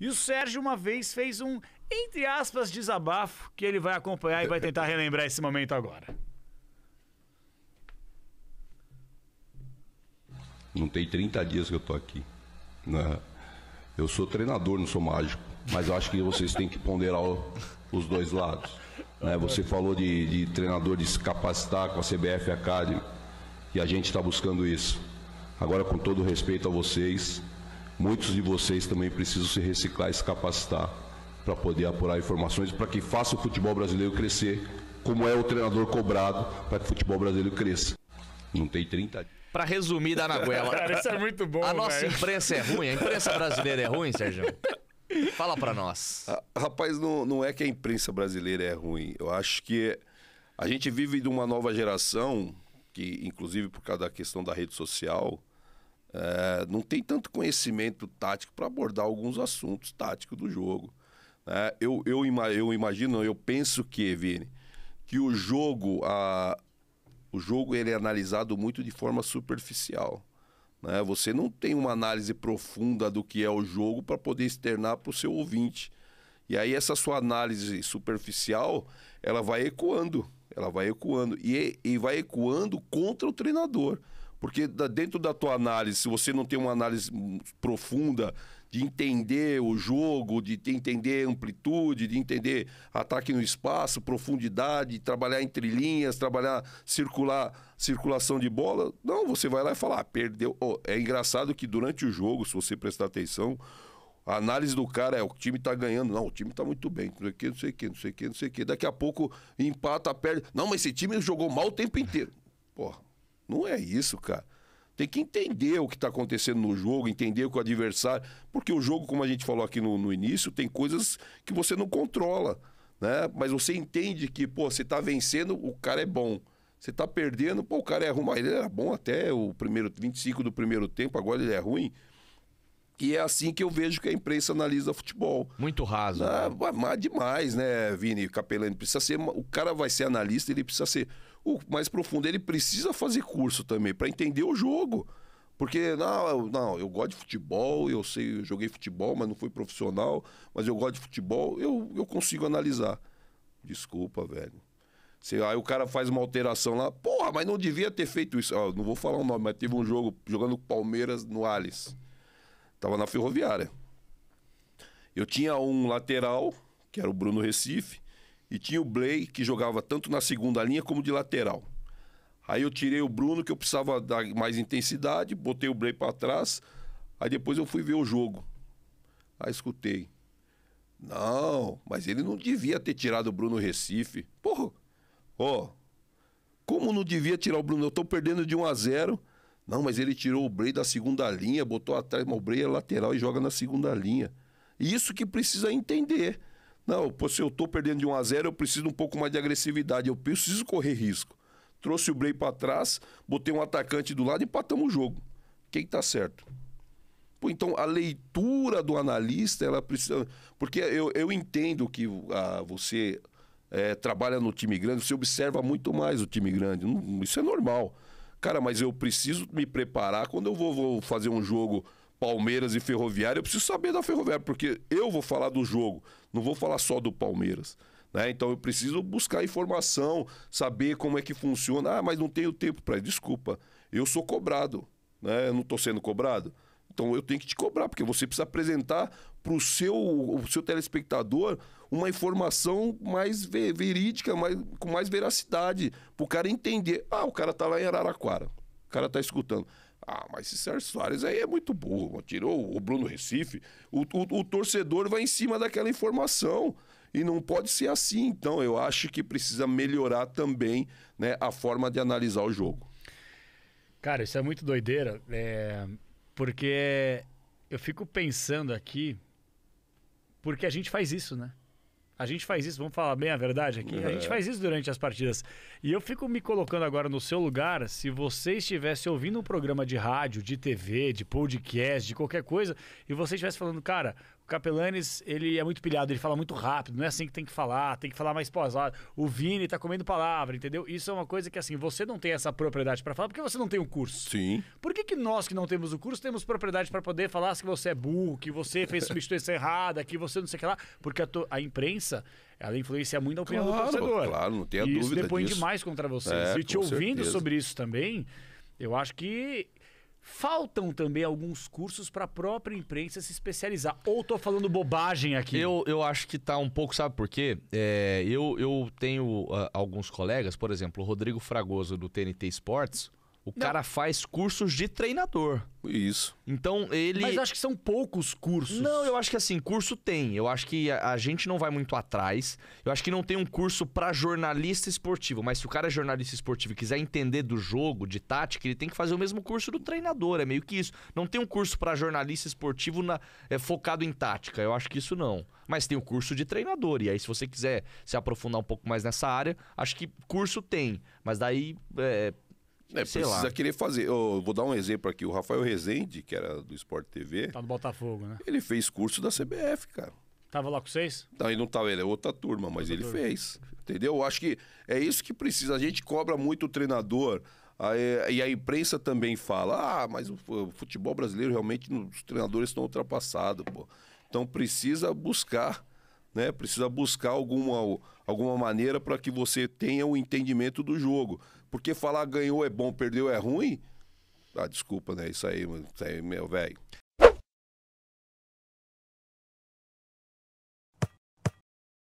E o Sérgio uma vez fez um, entre aspas, desabafo que ele vai acompanhar e vai tentar relembrar esse momento agora. Não tem 30 dias que eu tô aqui. Né? Eu sou treinador, não sou mágico. Mas eu acho que vocês têm que ponderar o, os dois lados. Né? Você falou de, de treinador de se capacitar com a CBF Academy. E a gente está buscando isso. Agora, com todo respeito a vocês, Muitos de vocês também precisam se reciclar e se capacitar para poder apurar informações para que faça o futebol brasileiro crescer, como é o treinador cobrado para que o futebol brasileiro cresça. Não tem 30 dias. Pra resumir da Anaguela. Cara, isso é muito bom, A nossa imprensa é ruim, a imprensa brasileira é ruim, Sérgio? Fala para nós. Ah, rapaz, não, não é que a imprensa brasileira é ruim. Eu acho que a gente vive de uma nova geração que, inclusive por causa da questão da rede social, é, não tem tanto conhecimento tático para abordar alguns assuntos táticos do jogo. Né? Eu, eu, eu imagino, eu penso que, Vini, que o jogo, a, o jogo ele é analisado muito de forma superficial. Né? Você não tem uma análise profunda do que é o jogo para poder externar para o seu ouvinte. E aí essa sua análise superficial, ela vai ecoando, ela vai ecoando e, e vai ecoando contra o treinador. Porque dentro da tua análise, se você não tem uma análise profunda de entender o jogo, de entender amplitude, de entender ataque no espaço, profundidade, trabalhar entre linhas, trabalhar circular, circulação de bola, não, você vai lá e fala, ah, perdeu. Oh, é engraçado que durante o jogo, se você prestar atenção, a análise do cara é o time tá ganhando. Não, o time tá muito bem. Não sei o que, não sei o que, não sei o que, não sei o que. Daqui a pouco empata, perde. Não, mas esse time jogou mal o tempo inteiro. Porra não é isso, cara. Tem que entender o que está acontecendo no jogo, entender com o adversário. Porque o jogo, como a gente falou aqui no, no início, tem coisas que você não controla. Né? Mas você entende que, pô, você está vencendo, o cara é bom. Você está perdendo, pô, o cara é ruim. Ele era bom até o primeiro 25 do primeiro tempo, agora ele é ruim. E é assim que eu vejo que a imprensa analisa futebol. Muito raso. Ah, né? demais, né, Vini? Capelani precisa ser. O cara vai ser analista, ele precisa ser o mais profundo, ele precisa fazer curso também para entender o jogo. Porque, não, não, eu gosto de futebol, eu sei, eu joguei futebol, mas não fui profissional, mas eu gosto de futebol, eu, eu consigo analisar. Desculpa, velho. se aí o cara faz uma alteração lá, porra, mas não devia ter feito isso. Ah, não vou falar o nome, mas teve um jogo jogando Palmeiras no Alice. Tava na ferroviária. Eu tinha um lateral, que era o Bruno Recife, e tinha o Blay, que jogava tanto na segunda linha como de lateral. Aí eu tirei o Bruno, que eu precisava dar mais intensidade, botei o Blay para trás. Aí depois eu fui ver o jogo. Aí escutei. Não, mas ele não devia ter tirado o Bruno Recife. Porra, ó, oh, como não devia tirar o Bruno? Eu tô perdendo de 1 a 0 Não, mas ele tirou o Blay da segunda linha, botou atrás, mas o Blay é lateral e joga na segunda linha. Isso que precisa entender. Não, se eu estou perdendo de 1 a 0 eu preciso um pouco mais de agressividade, eu preciso correr risco. Trouxe o Bray para trás, botei um atacante do lado e empatamos o jogo. Quem está certo? Pô, então a leitura do analista, ela precisa. Porque eu, eu entendo que ah, você é, trabalha no time grande, você observa muito mais o time grande. Não, isso é normal. Cara, mas eu preciso me preparar quando eu vou, vou fazer um jogo Palmeiras e Ferroviária, eu preciso saber da Ferroviária, porque eu vou falar do jogo, não vou falar só do Palmeiras. Né? Então eu preciso buscar informação, saber como é que funciona. Ah, mas não tenho tempo para Desculpa, eu sou cobrado, né? eu não estou sendo cobrado. Então eu tenho que te cobrar, porque você precisa apresentar para o seu, seu telespectador uma informação mais verídica, mais, com mais veracidade, para o cara entender. Ah, o cara está lá em Araraquara, o cara está escutando. Ah, mas esse Sérgio Soares aí é muito burro. Tirou o Bruno Recife. O, o, o, torcedor vai em cima daquela informação. E não pode ser assim. Então, eu acho que precisa melhorar também né, a forma de analisar o jogo. Cara, isso é muito doideira. É... Porque eu fico pensando aqui. Porque a gente faz isso, né? A gente faz isso, vamos falar bem a verdade aqui. É. A gente é. faz isso durante as partidas. E eu fico me colocando agora no seu lugar, se você estivesse ouvindo um programa de rádio, de TV, de podcast, de qualquer coisa, e você estivesse falando, cara, Capelanes, ele é muito pilhado, ele fala muito rápido, não é assim que tem que falar, tem que falar mais pausado. O Vini tá comendo palavra, entendeu? Isso é uma coisa que, assim, você não tem essa propriedade para falar porque você não tem o um curso. Sim. Por que, que nós que não temos o curso temos propriedade para poder falar que você é burro, que você fez substituição errada, que você não sei o que lá? Porque a, to... a imprensa, ela influencia muito a opinião claro, do torcedor. Claro, não tenha dúvida. Isso depõe disso. demais contra você. É, e te ouvindo certeza. sobre isso também, eu acho que Faltam também alguns cursos para a própria imprensa se especializar. Ou estou falando bobagem aqui? Eu, eu acho que está um pouco, sabe por quê? É, eu, eu tenho uh, alguns colegas, por exemplo, o Rodrigo Fragoso do TNT Esportes. O Não. cara faz cursos de treinador. Isso. Então ele. Mas acho que são poucos cursos. Não, eu acho que assim, curso tem. Eu acho que a, a gente não vai muito atrás. Eu acho que não tem um curso para jornalista esportivo. Mas se o cara é jornalista esportivo e quiser entender do jogo, de tática, ele tem que fazer o mesmo curso do treinador. É meio que isso. Não tem um curso para jornalista esportivo na, é, focado em tática. Eu acho que isso não. Mas tem o curso de treinador. E aí, se você quiser se aprofundar um pouco mais nessa área, acho que curso tem. Mas daí. É, é, Sei precisa lá. querer fazer. Eu vou dar um exemplo aqui. O Rafael Rezende, que era do Sport TV. Tá no Botafogo, né? Ele fez curso da CBF, cara. Tava lá com vocês? Não, ele não tava, ele é outra turma, mas outra ele turma. fez. Entendeu? Eu acho que é isso que precisa. A gente cobra muito o treinador. e a imprensa também fala: ah, mas o futebol brasileiro realmente, os treinadores estão ultrapassados, pô. Então precisa buscar né? Precisa buscar alguma, alguma maneira para que você tenha o um entendimento do jogo. Porque falar ganhou é bom, perdeu é ruim. Ah, desculpa, né? Isso aí, isso aí meu velho.